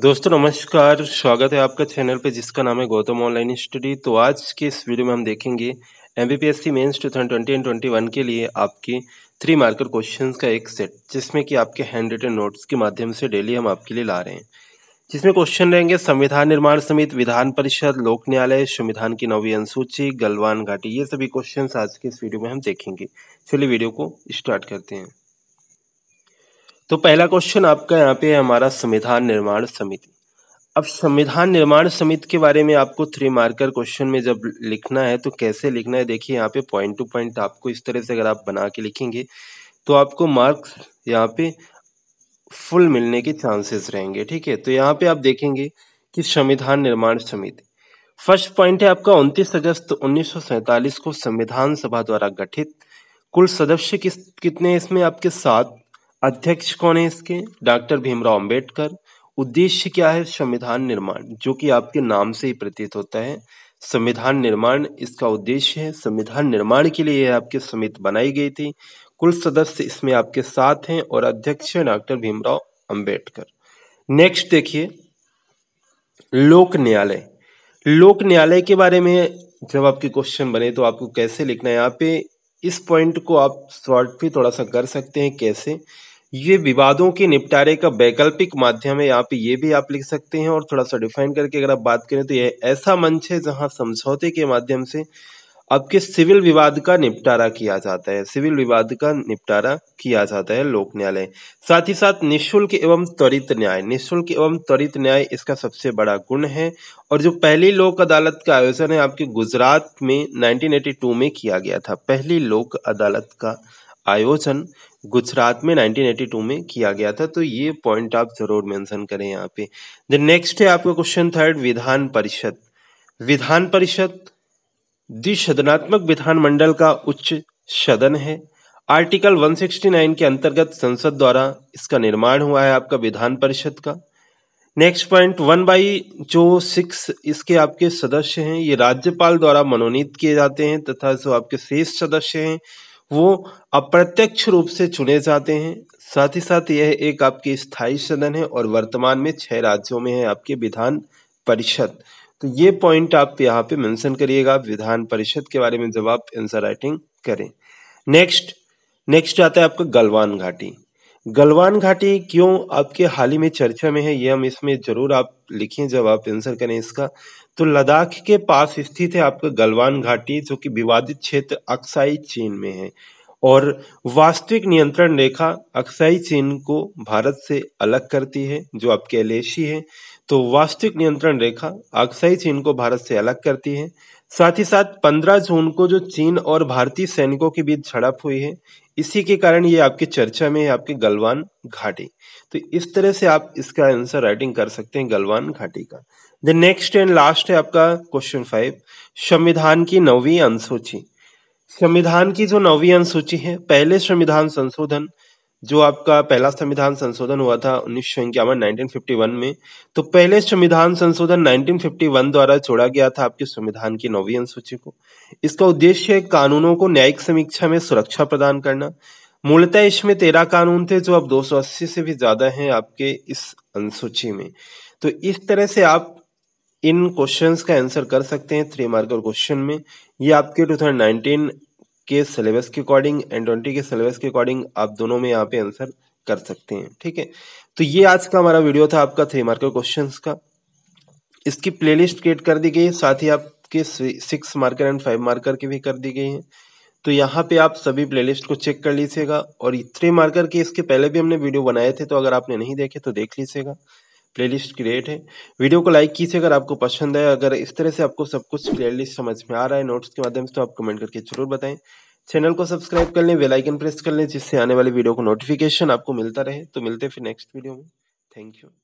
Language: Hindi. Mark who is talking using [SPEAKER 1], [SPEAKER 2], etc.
[SPEAKER 1] दोस्तों नमस्कार स्वागत है आपका चैनल पे जिसका नाम है गौतम ऑनलाइन स्टडी तो आज के इस वीडियो में हम देखेंगे M B P S C mains two thousand twenty and twenty one के लिए आपके थ्री मार्कर क्वेश्चंस का एक सेट जिसमें कि आपके हैंड रिटन नोट्स के माध्यम से डेली हम आपके लिए ला रहे हैं जिसमें क्वेश्चन रहेंगे संविधान निर्माण समिति विधान परिषद लोक न्यायालय संविधान की नवी अनुसूची गलवान घाटी ये सभी क्वेश्चन आज के इस वीडियो में हम देखेंगे चलिए वीडियो को स्टार्ट करते हैं तो पहला क्वेश्चन आपका यहाँ पे है हमारा संविधान निर्माण समिति अब संविधान निर्माण समिति के बारे में आपको थ्री मार्कर क्वेश्चन में जब लिखना है तो कैसे लिखना है देखिए यहाँ पे पॉइंट टू पॉइंट आपको इस तरह से अगर आप बना के लिखेंगे तो आपको मार्क्स यहाँ पे फुल मिलने के चांसेस रहेंगे ठीक है तो यहाँ पे आप देखेंगे कि संविधान निर्माण समिति फर्स्ट पॉइंट है आपका उनतीस अगस्त उन्नीस को संविधान सभा द्वारा गठित कुल सदस्य किस कितने इसमें आपके सात अध्यक्ष कौन है इसके डॉक्टर भीमराव अंबेडकर उद्देश्य क्या है संविधान निर्माण जो कि आपके नाम से ही प्रतीत होता है संविधान निर्माण इसका उद्देश्य है संविधान निर्माण के लिए आपके समिति बनाई गई थी कुल सदस्य इसमें आपके साथ हैं और अध्यक्ष डॉक्टर भीमराव अंबेडकर नेक्स्ट देखिए लोक न्यायालय लोक न्यायालय के बारे में जब आपके क्वेश्चन बने तो आपको कैसे लिखना है यहाँ पे इस पॉइंट को आप शॉर्ट भी थोड़ा सा कर सकते हैं कैसे ये विवादों के निपटारे का वैकल्पिक माध्यम है यहाँ पे ये भी आप लिख सकते हैं और थोड़ा सा डिफाइन करके अगर आप बात करें तो यह ऐसा मंच है जहां समझौते के माध्यम से आपके सिविल विवाद का निपटारा किया जाता है सिविल विवाद का निपटारा किया जाता है लोक न्यायालय साथ ही साथ निशुल्क एवं त्वरित न्याय निशुल्क एवं त्वरित न्याय इसका सबसे बड़ा गुण है और जो पहली लोक अदालत का आयोजन है आपके गुजरात में 1982 में किया गया था पहली लोक अदालत का आयोजन गुजरात में 1982 में किया गया था तो ये पॉइंट आप जरूर मेंशन करें यहाँ पे देन नेक्स्ट है आपका क्वेश्चन थर्ड विधान परिषद विधान परिषद विधान मंडल का उच्च सदन है आर्टिकल 169 के अंतर्गत संसद द्वारा इसका निर्माण हुआ है आपका विधान परिषद का नेक्स्ट पॉइंट वन बाई जो सिक्स इसके आपके सदस्य हैं ये राज्यपाल द्वारा मनोनीत किए जाते हैं तथा जो आपके शेष सदस्य हैं वो अप्रत्यक्ष रूप से चुने जाते हैं साथ ही साथ यह एक आपके स्थायी सदन है और वर्तमान में छह राज्यों में है आपके विधान परिषद तो ये पॉइंट आप यहाँ पे मेंशन करिएगा विधान परिषद के बारे में जब आप आंसर राइटिंग करें नेक्स्ट नेक्स्ट आता है आपका गलवान घाटी गलवान घाटी क्यों आपके हाल ही में चर्चा में है ये हम इसमें जरूर आप लिखिए जब आप आंसर करें इसका तो लद्दाख के पास स्थित है आपका गलवान घाटी जो कि विवादित क्षेत्र अक्साई चीन में है और वास्तविक नियंत्रण रेखा अक्साई चीन को भारत से अलग करती है जो आपके एलेशी है तो वास्तविक नियंत्रण रेखा अक्साई चीन को भारत से अलग करती है साथ ही साथ 15 जून को जो चीन और भारतीय सैनिकों के बीच झड़प हुई है इसी के कारण ये आपके चर्चा में है आपके गलवान घाटी तो इस तरह से आप इसका आंसर राइटिंग कर सकते हैं गलवान घाटी का द नेक्स्ट एंड लास्ट है आपका क्वेश्चन फाइव संविधान की नवी अनुसूची संविधान की जो नवी अनुसूची है पहले संविधान संशोधन जो आपका पहला संविधान संशोधन हुआ था उन्नीस सौ इक्यावन में तो पहले संविधान संशोधन 1951 द्वारा छोड़ा गया था आपके संविधान की नौवी अनुसूची को इसका उद्देश्य कानूनों को न्यायिक समीक्षा में सुरक्षा प्रदान करना मूलतः इसमें तेरह कानून थे जो अब 280 से भी ज्यादा हैं आपके इस अनुसूची में तो इस तरह से आप इन क्वेश्चंस का आंसर कर सकते हैं थ्री मार्कर क्वेश्चन में ये आपके टू 2019 के सिलेबस के अकॉर्डिंग एंड ट्वेंटी के सिलेबस के अकॉर्डिंग आप दोनों में यहाँ पे आंसर कर सकते हैं ठीक है तो ये आज का हमारा वीडियो था आपका थ्री मार्कर क्वेश्चन का इसकी प्लेलिस्ट क्रिएट कर दी गई है साथ ही आपके six marker and five marker की भी कर दी गई है तो यहाँ पे आप सभी प्लेलिस्ट को चेक कर लीजिएगा और थ्री मार्कर के इसके पहले भी हमने वीडियो बनाए थे तो अगर आपने नहीं देखे तो देख लीजिएगा प्लेलिस्ट क्रिएट है वीडियो को लाइक कीजिए अगर आपको पसंद है अगर इस तरह से आपको सब कुछ प्लेलिस्ट समझ में आ रहा है नोट्स के माध्यम से तो आप कमेंट करके जरूर बताएं चैनल को सब्सक्राइब कर लें बेलाइकन प्रेस कर लें जिससे आने वाले वीडियो को नोटिफिकेशन आपको मिलता रहे तो मिलते फिर नेक्स्ट वीडियो में थैंक यू